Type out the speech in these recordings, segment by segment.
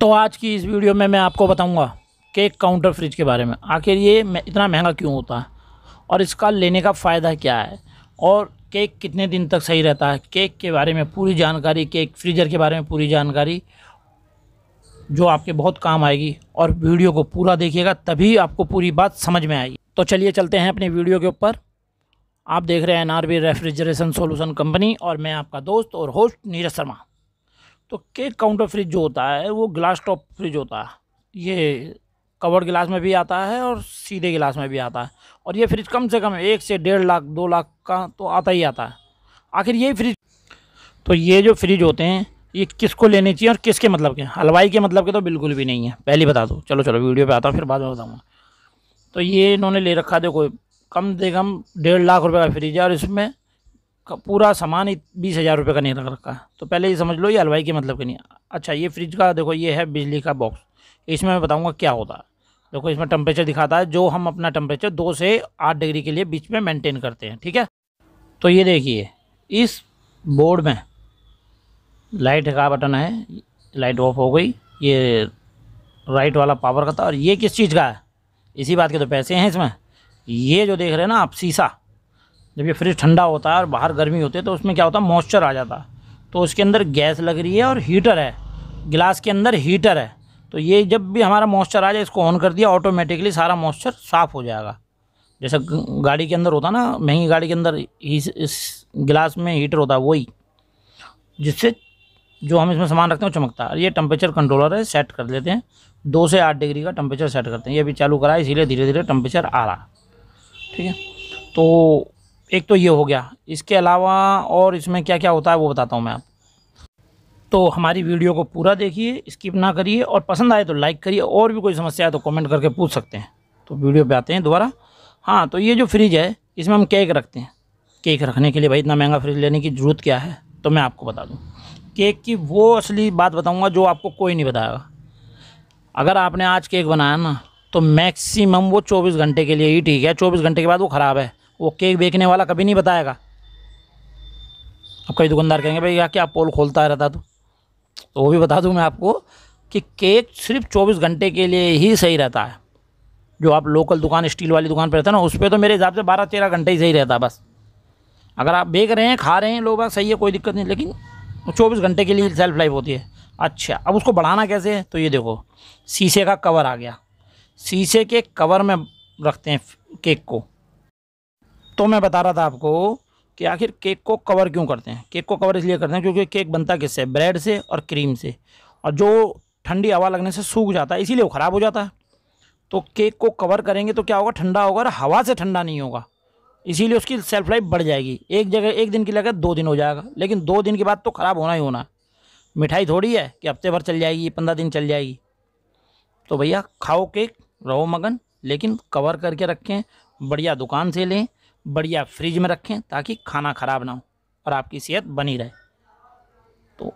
तो आज की इस वीडियो में मैं आपको बताऊंगा कि काउंटर फ्रिज के बारे में आखिर ये इतना महंगा क्यों होता है और इसका लेने का फ़ायदा क्या है और केक कितने दिन तक सही रहता है केक के बारे में पूरी जानकारी केक फ्रीजर के बारे में पूरी जानकारी जो आपके बहुत काम आएगी और वीडियो को पूरा देखिएगा तभी आपको पूरी बात समझ में आएगी तो चलिए चलते हैं अपने वीडियो के ऊपर आप देख रहे हैं एन रेफ्रिजरेशन सॉल्यूशन कंपनी और मैं आपका दोस्त और होस्ट नीरज शर्मा तो केक काउंटर फ्रिज जो होता है वो ग्लास टॉप फ्रिज होता है ये कवर्ड गिलास में भी आता है और सीधे गिलास में भी आता है और ये फ्रिज कम से कम एक से डेढ़ लाख दो लाख का तो आता ही आता है आखिर ये फ्रिज तो ये जो फ्रिज होते हैं ये किसको लेने चाहिए और किसके मतलब के हलवाई के मतलब के तो बिल्कुल भी नहीं है पहले बता दो चलो चलो वीडियो पे आता हूँ फिर बाद में बताऊँगा तो ये इन्होंने ले रखा देखो कम से कम डेढ़ लाख रुपये का फ्रिज है और इसमें पूरा सामान बीस हज़ार रुपये का नहीं रख रखा तो पहले ये समझ लो ये हलवाई के मतलब के नहीं अच्छा ये फ्रिज का देखो ये है बिजली का बॉक्स इसमें मैं बताऊँगा क्या होता है देखो इसमें टेम्परेचर दिखाता है जो हम अपना टेम्परेचर दो से आठ डिग्री के लिए बीच में मेनटेन करते हैं ठीक है तो ये देखिए इस बोर्ड में लाइट का बटन है लाइट ऑफ हो गई ये राइट वाला पावर का था और ये किस चीज़ का है इसी बात के तो पैसे हैं इसमें ये जो देख रहे हैं ना आप शीशा जब ये फ्रिज ठंडा होता है और बाहर गर्मी होती है तो उसमें क्या होता है मॉइस्चर आ जाता तो उसके अंदर गैस लग रही है और हीटर है गिलास के अंदर हीटर है तो ये जब भी हमारा मॉइस्चर आ जाए इसको ऑन कर दिया ऑटोमेटिकली सारा मॉइस्चर साफ़ हो जाएगा जैसे गाड़ी के अंदर होता ना महंगी गाड़ी के अंदर इस, इस गिलास में हीटर होता है वही जिससे जो हम इसमें सामान रखते हैं वो चमकता है ये टेम्परेचर कंट्रोलर है सेट कर लेते हैं दो से आठ डिग्री का टेम्परेचर सेट करते हैं ये अभी चालू करा है इसीलिए धीरे धीरे टेम्परेचर आ रहा ठीक है तो एक तो ये हो गया इसके अलावा और इसमें क्या क्या होता है वो बताता हूँ मैं आप तो हमारी वीडियो को पूरा देखिए स्किप ना करिए और पसंद आए तो लाइक करिए और भी कोई समस्या है तो कमेंट करके पूछ सकते हैं तो वीडियो पे आते हैं दोबारा हाँ तो ये जो फ्रिज है इसमें हम केक रखते हैं केक रखने के लिए भाई इतना महंगा फ्रिज लेने की ज़रूरत क्या है तो मैं आपको बता दूँ केक की वो असली बात बताऊँगा जो आपको कोई नहीं बताएगा अगर आपने आज केक बनाया ना तो मैक्सिमम वो चौबीस घंटे के लिए ही ठीक है चौबीस घंटे के बाद वो ख़राब है वो केक बेचने वाला कभी नहीं बताएगा अब कई दुकानदार कहेंगे भाई यहाँ क्या पोल खोलता रहता तू तो वो भी बता दूँ मैं आपको कि केक सिर्फ 24 घंटे के लिए ही सही रहता है जो आप लोकल दुकान स्टील वाली दुकान पर रहते हैं ना उस पर तो मेरे हिसाब से बारह तेरह घंटे ही सही रहता है बस अगर आप बेच रहे हैं खा रहे हैं लोग सही है कोई दिक्कत नहीं लेकिन चौबीस घंटे के लिए सेल्फ लाइफ होती है अच्छा अब उसको बढ़ाना कैसे है तो ये देखो शीशे का कवर आ गया शीशे के कवर में रखते हैं केक को तो मैं बता रहा था आपको कि आखिर केक को कवर क्यों करते हैं केक को कवर इसलिए करते हैं क्योंकि केक बनता किससे ब्रेड से और क्रीम से और जो ठंडी हवा लगने से सूख जाता है इसीलिए वो ख़राब हो जाता है तो केक को कवर करेंगे तो क्या होगा ठंडा होगा और हवा से ठंडा नहीं होगा इसीलिए उसकी सेल्फ लाइफ बढ़ जाएगी एक जगह एक दिन की लगे दो दिन हो जाएगा लेकिन दो दिन के बाद तो ख़राब होना ही होना मिठाई थोड़ी है कि हफ्ते भर चल जाएगी पंद्रह दिन चल जाएगी तो भैया खाओ केक रहो मगन लेकिन कवर करके रखें बढ़िया दुकान से लें बढ़िया फ्रिज में रखें ताकि खाना ख़राब ना हो और आपकी सेहत बनी रहे तो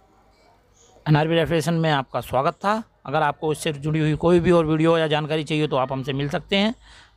एन आर में आपका स्वागत था अगर आपको इससे जुड़ी हुई कोई भी और वीडियो या जानकारी चाहिए तो आप हमसे मिल सकते हैं